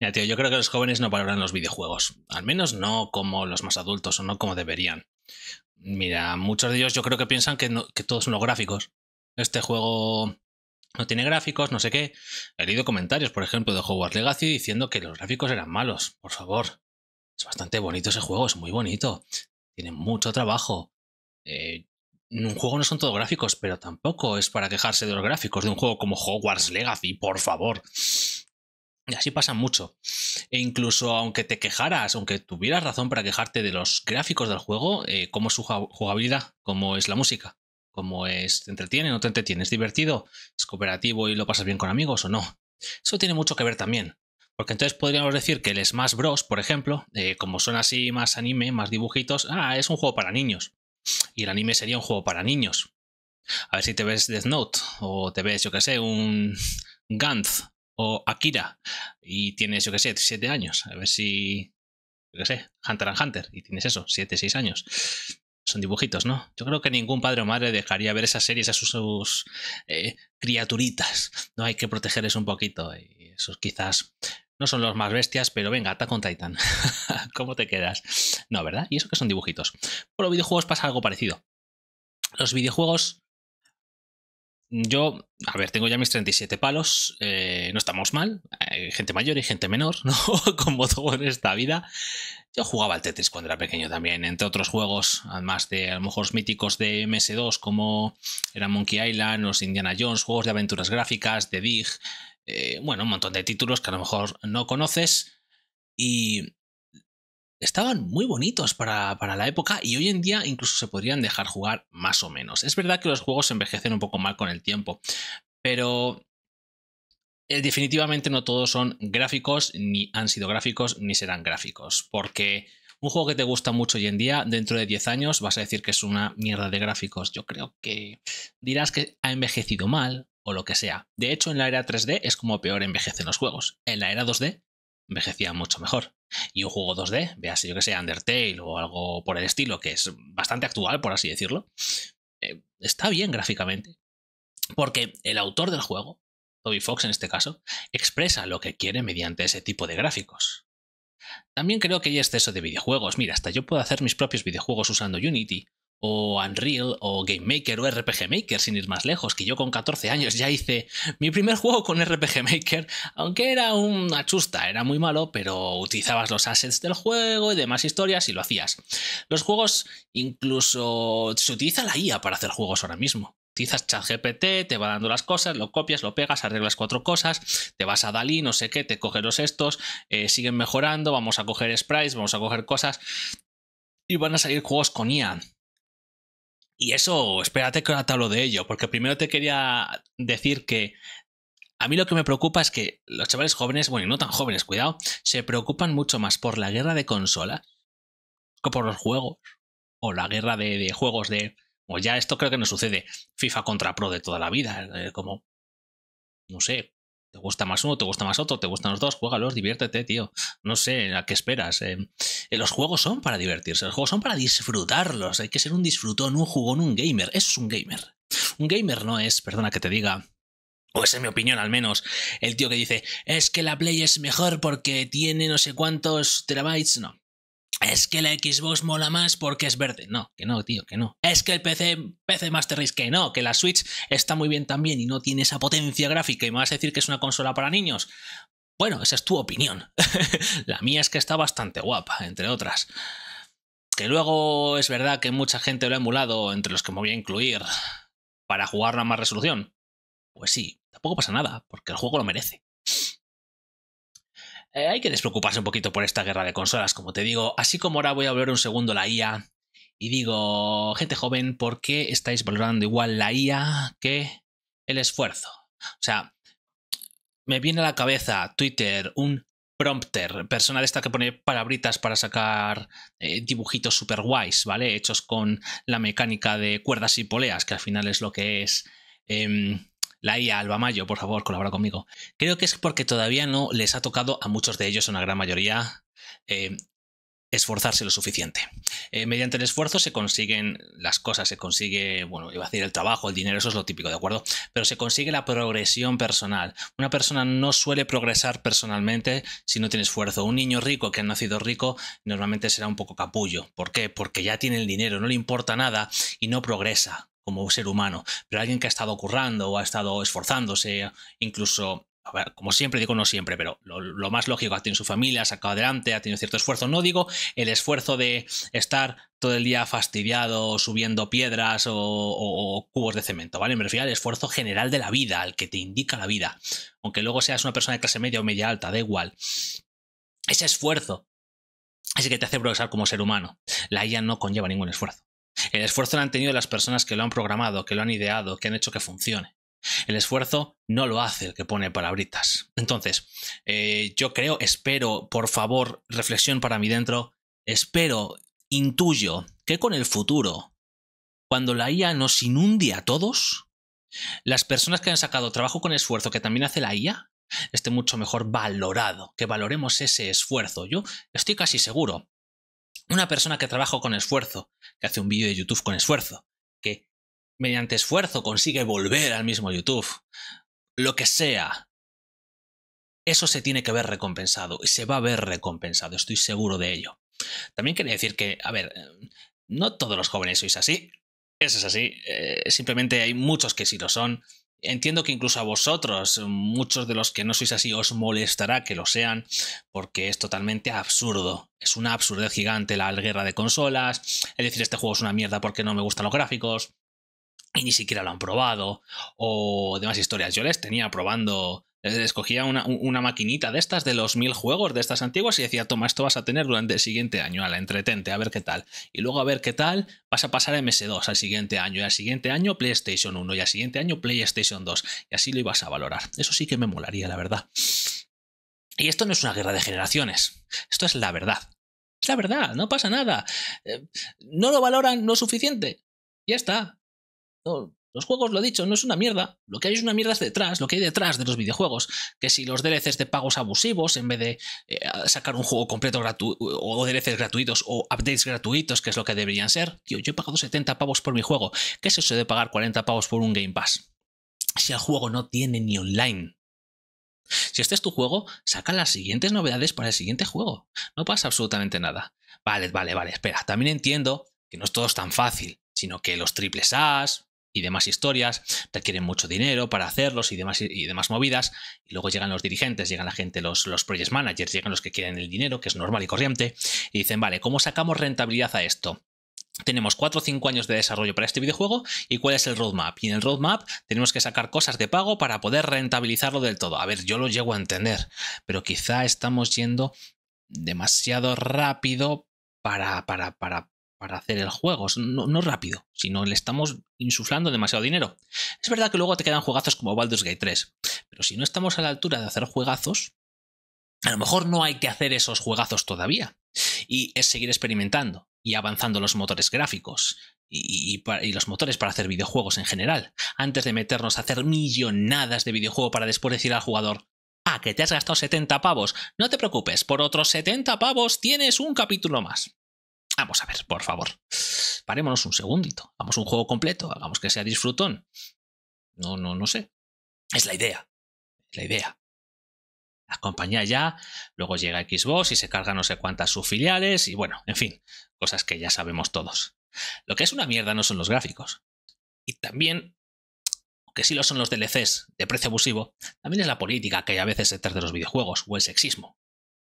Mira, tío, yo creo que los jóvenes no valoran los videojuegos. Al menos no como los más adultos o no como deberían. Mira, muchos de ellos yo creo que piensan que, que todos son los gráficos. Este juego no tiene gráficos, no sé qué. He leído comentarios, por ejemplo, de Hogwarts Legacy diciendo que los gráficos eran malos. Por favor. Es bastante bonito ese juego, es muy bonito. Tiene mucho trabajo. Eh, un juego no son todo gráficos, pero tampoco es para quejarse de los gráficos de un juego como Hogwarts Legacy, por favor. Y así pasa mucho. E incluso aunque te quejaras, aunque tuvieras razón para quejarte de los gráficos del juego, eh, cómo es su jugabilidad, cómo es la música, cómo es, te entretiene, no te entretiene, es divertido, es cooperativo y lo pasas bien con amigos o no. Eso tiene mucho que ver también. Porque entonces podríamos decir que el Smash Bros, por ejemplo, eh, como son así más anime, más dibujitos, ah, es un juego para niños. Y el anime sería un juego para niños. A ver si te ves Death Note o te ves, yo qué sé, un Gantz o Akira y tienes, yo qué sé, 7 años, a ver si, yo qué sé, Hunter and Hunter y tienes eso, 7, 6 años. Son dibujitos, ¿no? Yo creo que ningún padre o madre dejaría ver esas series a sus, eh, criaturitas. No hay que protegerles un poquito. Y esos quizás no son los más bestias, pero venga, ata con Titan. ¿Cómo te quedas? No, ¿verdad? Y eso que son dibujitos. Por los videojuegos pasa algo parecido. Los videojuegos yo, a ver, tengo ya mis 37 palos, eh, no estamos mal, hay gente mayor y gente menor, ¿no? con todo en esta vida. Yo jugaba al Tetris cuando era pequeño también, entre otros juegos, además de a lo mejor míticos de MS2 como era Monkey Island, los Indiana Jones, juegos de aventuras gráficas, de Dig, eh, bueno, un montón de títulos que a lo mejor no conoces y, estaban muy bonitos para, la época y hoy en día incluso se podrían dejar jugar más o menos. Es verdad que los juegos envejecen un poco mal con el tiempo, pero eh, definitivamente no todos son gráficos, ni han sido gráficos, ni serán gráficos, porque... Un juego que te gusta mucho hoy en día, dentro de 10 años vas a decir que es una mierda de gráficos. Yo creo que dirás que ha envejecido mal o lo que sea. De hecho, en la era 3D es como peor envejecen los juegos. En la era 2D envejecía mucho mejor. Y un juego 2D, veas yo que sea Undertale o algo por el estilo, que es bastante actual, por así decirlo, eh, está bien gráficamente. Porque el autor del juego, Toby Fox en este caso, expresa lo que quiere mediante ese tipo de gráficos. También creo que hay exceso de videojuegos. Mira, hasta yo puedo hacer mis propios videojuegos usando Unity o Unreal o Game Maker o RPG Maker, sin ir más lejos, que yo con 14 años ya hice mi primer juego con RPG Maker, aunque era una chusta, era muy malo, pero utilizabas los assets del juego y demás historias y lo hacías. Los juegos incluso se utiliza la IA para hacer juegos ahora mismo. Utilizas ChatGPT, te va dando las cosas, lo copias, lo pegas, arreglas cuatro cosas, te vas a Dalí, no sé qué, te coges los estos, eh, siguen mejorando, vamos a coger sprites, vamos a coger cosas y van a salir juegos con IA y eso, espérate que ahora te hablo de ello, porque primero te quería decir que a mí lo que me preocupa es que los chavales jóvenes, bueno, y no tan jóvenes, cuidado, se preocupan mucho más por la guerra de consolas que por los juegos. O la guerra de, juegos de. O ya esto creo que no sucede. FIFA contra Pro de toda la vida. Eh, como. No sé. ¿Te gusta más uno? ¿Te gusta más otro? ¿Te gustan los dos? Juégalos, diviértete, tío. No sé a qué esperas. Eh, eh, los juegos son para divertirse, los juegos son para disfrutarlos. Hay que ser un disfrutón, un jugón, un gamer. Eso es un gamer. Un gamer no es, perdona que te diga, o esa es mi opinión al menos, el tío que dice, es que la Play es mejor porque tiene no sé cuántos terabytes. No, es que la Xbox mola más porque es verde. No, que no, tío, que no. Es que el PC, PC Master Race, que no, que la Switch está muy bien también y no tiene esa potencia gráfica y me vas a decir que es una consola para niños. Bueno, esa es tu opinión. la mía es que está bastante guapa, entre otras. Que luego es verdad que mucha gente lo ha emulado, entre los que me voy a incluir, para jugarla a más resolución. Pues sí, tampoco pasa nada, porque el juego lo merece. Eh, hay que despreocuparse un poquito por esta guerra de consolas, como te digo. Así como ahora voy a volver un segundo la IA y digo, gente joven, ¿por qué estáis valorando igual la IA que el esfuerzo? O sea, me viene a la cabeza Twitter, un prompter, persona de esta que pone palabritas para sacar eh, dibujitos super guays, ¿vale? Hechos con la mecánica de cuerdas y poleas, que al final es lo que es. Em, la IA Alba Mayo, por favor, colabora conmigo. Creo que es porque todavía no les ha tocado a muchos de ellos, una gran mayoría, eh, esforzarse lo suficiente. Eh, mediante el esfuerzo se consiguen las cosas, se consigue, bueno, iba a decir el trabajo, el dinero, eso es lo típico, ¿de acuerdo? Pero se consigue la progresión personal. Una persona no suele progresar personalmente si no tiene esfuerzo. Un niño rico que ha nacido rico normalmente será un poco capullo. ¿Por qué? Porque ya tiene el dinero, no le importa nada y no progresa como ser humano, pero alguien que ha estado currando o ha estado esforzándose, incluso a ver, como siempre digo, no siempre, pero lo, más lógico, ha tenido su familia, ha sacado adelante, ha tenido cierto esfuerzo. No digo el esfuerzo de estar todo el día fastidiado subiendo piedras o, cubos de cemento, ¿vale? Me refiero al esfuerzo general de la vida, al que te indica la vida. Aunque luego seas una persona de clase media o media alta, da igual. Ese esfuerzo es el que te hace progresar como ser humano. La IA no conlleva ningún esfuerzo. El esfuerzo lo han tenido las personas que lo han programado, que lo han ideado, que han hecho que funcione. El esfuerzo no lo hace el que pone palabritas. Entonces, eh, yo creo, espero, por favor, reflexión para mí dentro, espero, intuyo que con el futuro, cuando la IA nos inunde a todos, las personas que han sacado trabajo con esfuerzo que también hace la IA, esté mucho mejor valorado, que valoremos ese esfuerzo. Yo estoy casi seguro una persona que trabaja con esfuerzo, que hace un vídeo de YouTube con esfuerzo, que mediante esfuerzo consigue volver al mismo YouTube, lo que sea, eso se tiene que ver recompensado y se va a ver recompensado, estoy seguro de ello. También quería decir que, a ver, eh, no todos los jóvenes sois así, eso es así, eh, simplemente hay muchos que sí lo son Entiendo que incluso a vosotros, muchos de los que no sois así, os molestará que lo sean, porque es totalmente absurdo. Es una absurdez gigante la guerra de consolas, es decir, este juego es una mierda porque no me gustan los gráficos, y ni siquiera lo han probado, o demás historias. Yo les tenía probando eh, escogía una, una, maquinita de estas, de los mil juegos, de estas antiguas, y decía, toma, esto vas a tener durante el siguiente año, a la entretente, a ver qué tal. Y luego a ver qué tal, vas a pasar a MS2 al siguiente año, y al siguiente año PlayStation 1, y al siguiente año PlayStation 2. Y así lo ibas a valorar. Eso sí que me molaría, la verdad. Y esto no es una guerra de generaciones, esto es la verdad. Es la verdad, no pasa nada. Eh, no lo valoran lo suficiente. Ya está. Los juegos, lo he dicho, no es una mierda. Lo que hay es una mierda detrás, lo que hay detrás de los videojuegos. Que si los DLCs de pagos abusivos, en vez de eh, sacar un juego completo gratuito, o DLCs gratuitos, o updates gratuitos, que es lo que deberían ser. Tío, yo he pagado 70 pavos por mi juego. ¿Qué es eso de pagar 40 pavos por un Game Pass? Si el juego no tiene ni online. Si este es tu juego, saca las siguientes novedades para el siguiente juego. No pasa absolutamente nada. Vale, vale, vale, espera. También entiendo que no es todo tan fácil, sino que los triples A's, y demás historias, requieren mucho dinero para hacerlos y demás, y demás movidas, y luego llegan los dirigentes, llegan la gente, los, los project managers, llegan los que quieren el dinero, que es normal y corriente, y dicen, vale, ¿cómo sacamos rentabilidad a esto? tenemos 4 o 5 años de desarrollo para este videojuego y cuál es el roadmap. Y en el roadmap tenemos que sacar cosas de pago para poder rentabilizarlo del todo. A ver, yo lo llego a entender, pero quizá estamos yendo demasiado rápido para, para, para para hacer el juego, no, no, rápido, sino le estamos insuflando demasiado dinero. Es verdad que luego te quedan juegazos como Baldur's Gate 3, pero si no estamos a la altura de hacer juegazos, a lo mejor no hay que hacer esos juegazos todavía. Y es seguir experimentando y avanzando los motores gráficos y, los motores para hacer videojuegos en general, antes de meternos a hacer millonadas de videojuegos para después decir al jugador, ah, que te has gastado 70 pavos, no te preocupes, por otros 70 pavos tienes un capítulo más. Vamos a ver, por favor. Parémonos un segundito. Hagamos un juego completo, hagamos que sea disfrutón. No, no, no sé. Es la idea. Es la idea. La compañía ya, luego llega Xbox y se carga no sé cuántas sus filiales y bueno, en fin, cosas que ya sabemos todos. Lo que es una mierda no son los gráficos. Y también, aunque sí lo son los DLCs de precio abusivo, también es la política que hay a veces detrás de los videojuegos, o el sexismo,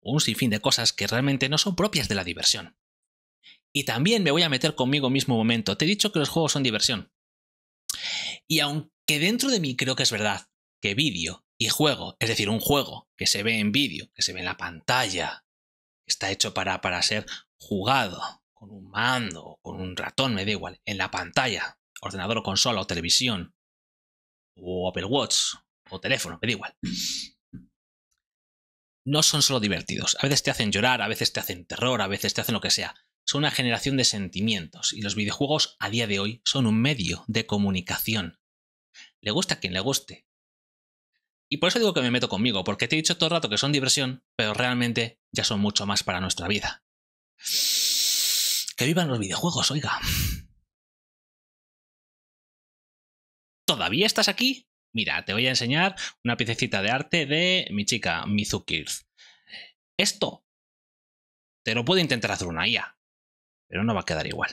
un sinfín de cosas que realmente no son propias de la diversión. Y también me voy a meter conmigo mismo un momento. Te he dicho que los juegos son diversión. Y aunque dentro de mí creo que es verdad que vídeo y juego, es decir, un juego que se ve en vídeo, que se ve en la pantalla, está hecho para, para ser jugado con un mando, con un ratón, me da igual, en la pantalla, ordenador o consola o televisión, o Apple Watch, o teléfono, me da igual. No son solo divertidos. A veces te hacen llorar, a veces te hacen terror, a veces te hacen lo que sea son una generación de sentimientos y los videojuegos a día de hoy son un medio de comunicación. Le gusta a quien le guste. Y por eso digo que me meto conmigo, porque te he dicho todo el rato que son diversión, pero realmente ya son mucho más para nuestra vida. Que vivan los videojuegos, oiga. ¿Todavía estás aquí? Mira, te voy a enseñar una piececita de arte de mi chica Mizuki. Esto te lo puedo intentar hacer una IA, pero no va a quedar igual.